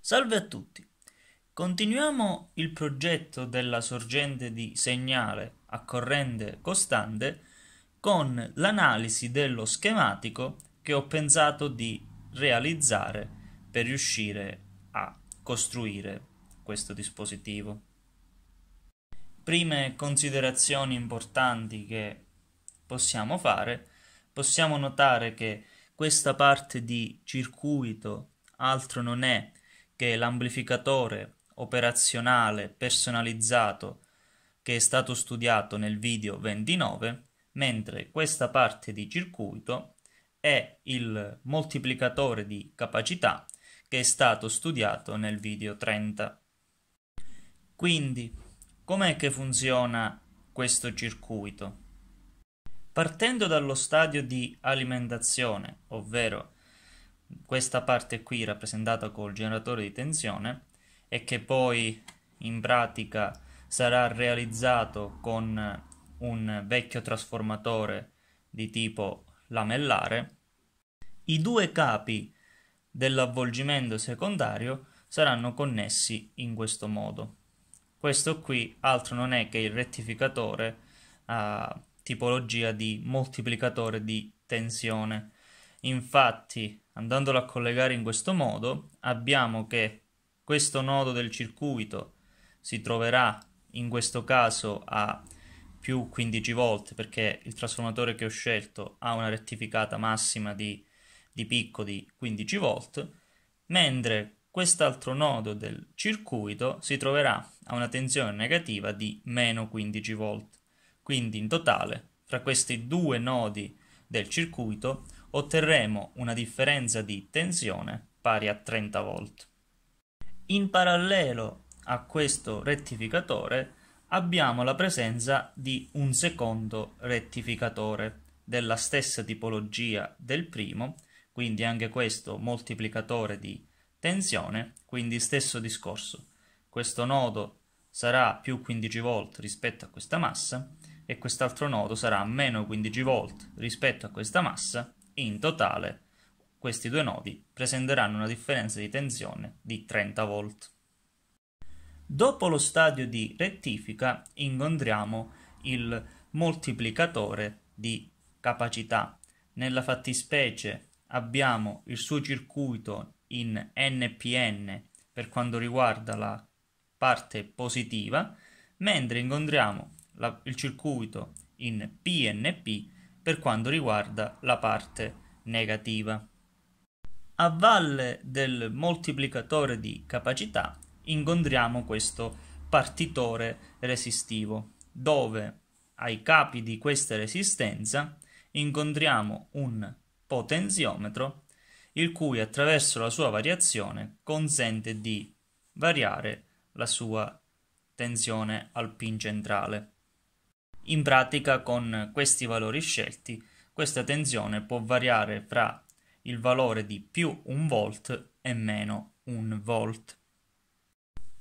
Salve a tutti! Continuiamo il progetto della sorgente di segnale a corrente costante con l'analisi dello schematico che ho pensato di realizzare per riuscire a costruire questo dispositivo. Prime considerazioni importanti che possiamo fare, possiamo notare che questa parte di circuito altro non è che l'amplificatore operazionale personalizzato che è stato studiato nel video 29, mentre questa parte di circuito è il moltiplicatore di capacità che è stato studiato nel video 30. Quindi, com'è che funziona questo circuito? Partendo dallo stadio di alimentazione, ovvero questa parte qui rappresentata col generatore di tensione e che poi in pratica sarà realizzato con un vecchio trasformatore di tipo lamellare, i due capi dell'avvolgimento secondario saranno connessi in questo modo. Questo qui altro non è che il rettificatore a tipologia di moltiplicatore di tensione Infatti, andandolo a collegare in questo modo, abbiamo che questo nodo del circuito si troverà in questo caso a più 15 volt perché il trasformatore che ho scelto ha una rettificata massima di, di picco di 15 volt, mentre quest'altro nodo del circuito si troverà a una tensione negativa di meno 15 volt. Quindi in totale, fra questi due nodi del circuito, otterremo una differenza di tensione pari a 30 V. In parallelo a questo rettificatore abbiamo la presenza di un secondo rettificatore della stessa tipologia del primo, quindi anche questo moltiplicatore di tensione, quindi stesso discorso. Questo nodo sarà più 15 volt rispetto a questa massa e quest'altro nodo sarà meno 15 volt rispetto a questa massa in totale, questi due nodi presenteranno una differenza di tensione di 30 V. Dopo lo stadio di rettifica incontriamo il moltiplicatore di capacità. Nella fattispecie abbiamo il suo circuito in NPN per quanto riguarda la parte positiva, mentre incontriamo la, il circuito in PNP per quanto riguarda la parte negativa. A valle del moltiplicatore di capacità incontriamo questo partitore resistivo, dove ai capi di questa resistenza incontriamo un potenziometro il cui attraverso la sua variazione consente di variare la sua tensione al pin centrale. In pratica con questi valori scelti questa tensione può variare fra il valore di più 1 volt e meno 1 volt.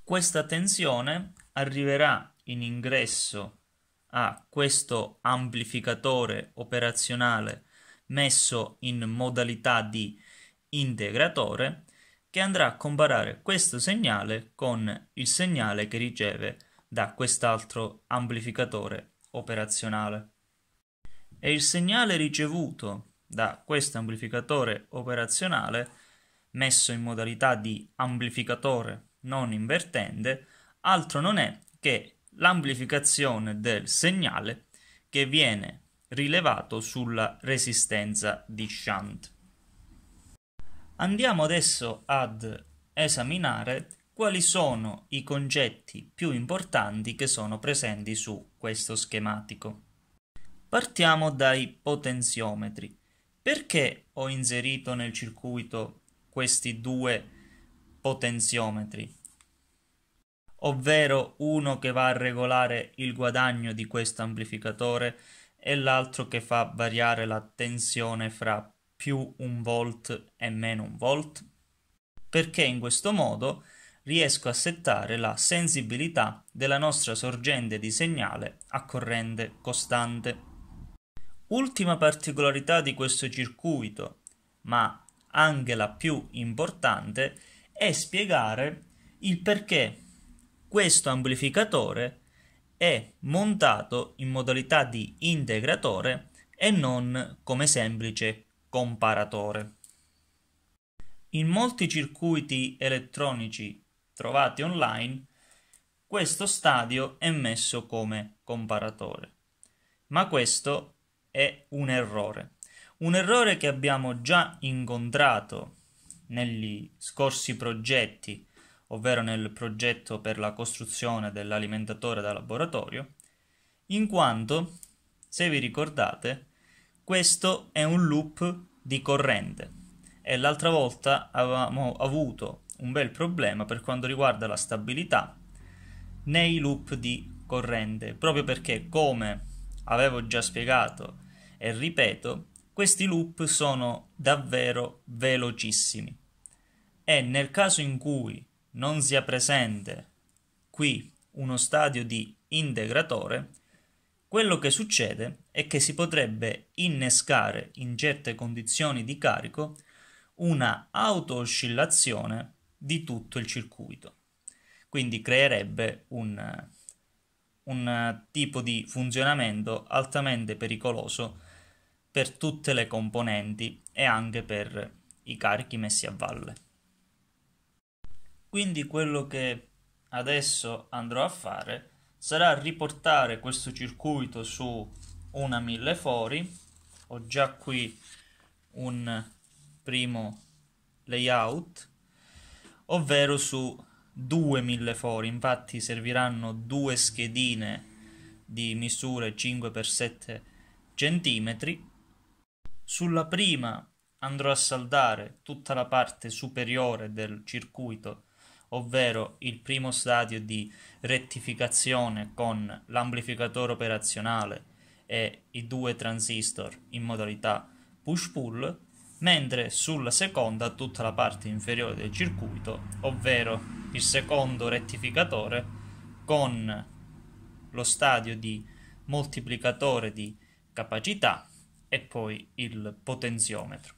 Questa tensione arriverà in ingresso a questo amplificatore operazionale messo in modalità di integratore che andrà a comparare questo segnale con il segnale che riceve da quest'altro amplificatore operazionale. E il segnale ricevuto da questo amplificatore operazionale, messo in modalità di amplificatore non invertente, altro non è che l'amplificazione del segnale che viene rilevato sulla resistenza di shunt. Andiamo adesso ad esaminare quali sono i concetti più importanti che sono presenti su questo schematico. Partiamo dai potenziometri. Perché ho inserito nel circuito questi due potenziometri? Ovvero uno che va a regolare il guadagno di questo amplificatore e l'altro che fa variare la tensione fra più un volt e meno un volt. Perché in questo modo riesco a settare la sensibilità della nostra sorgente di segnale a corrente costante. Ultima particolarità di questo circuito, ma anche la più importante, è spiegare il perché questo amplificatore è montato in modalità di integratore e non come semplice comparatore. In molti circuiti elettronici trovati online, questo stadio è messo come comparatore. Ma questo è un errore. Un errore che abbiamo già incontrato negli scorsi progetti, ovvero nel progetto per la costruzione dell'alimentatore da laboratorio, in quanto, se vi ricordate, questo è un loop di corrente e l'altra volta avevamo avuto un bel problema per quanto riguarda la stabilità nei loop di corrente, proprio perché come avevo già spiegato e ripeto, questi loop sono davvero velocissimi e nel caso in cui non sia presente qui uno stadio di integratore, quello che succede è che si potrebbe innescare in certe condizioni di carico una auto-oscillazione di tutto il circuito. Quindi creerebbe un, un tipo di funzionamento altamente pericoloso per tutte le componenti e anche per i carichi messi a valle. Quindi quello che adesso andrò a fare sarà riportare questo circuito su una mille fori. Ho già qui un primo layout ovvero su due fori. infatti serviranno due schedine di misure 5x7 cm. Sulla prima andrò a saldare tutta la parte superiore del circuito, ovvero il primo stadio di rettificazione con l'amplificatore operazionale e i due transistor in modalità push-pull mentre sulla seconda tutta la parte inferiore del circuito, ovvero il secondo rettificatore con lo stadio di moltiplicatore di capacità e poi il potenziometro.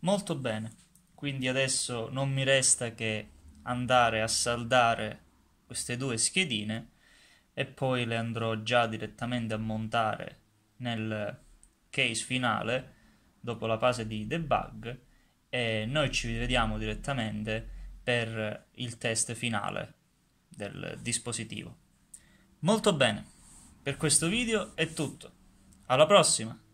Molto bene, quindi adesso non mi resta che andare a saldare queste due schedine e poi le andrò già direttamente a montare nel case finale dopo la fase di debug e noi ci rivediamo direttamente per il test finale del dispositivo. Molto bene, per questo video è tutto. Alla prossima!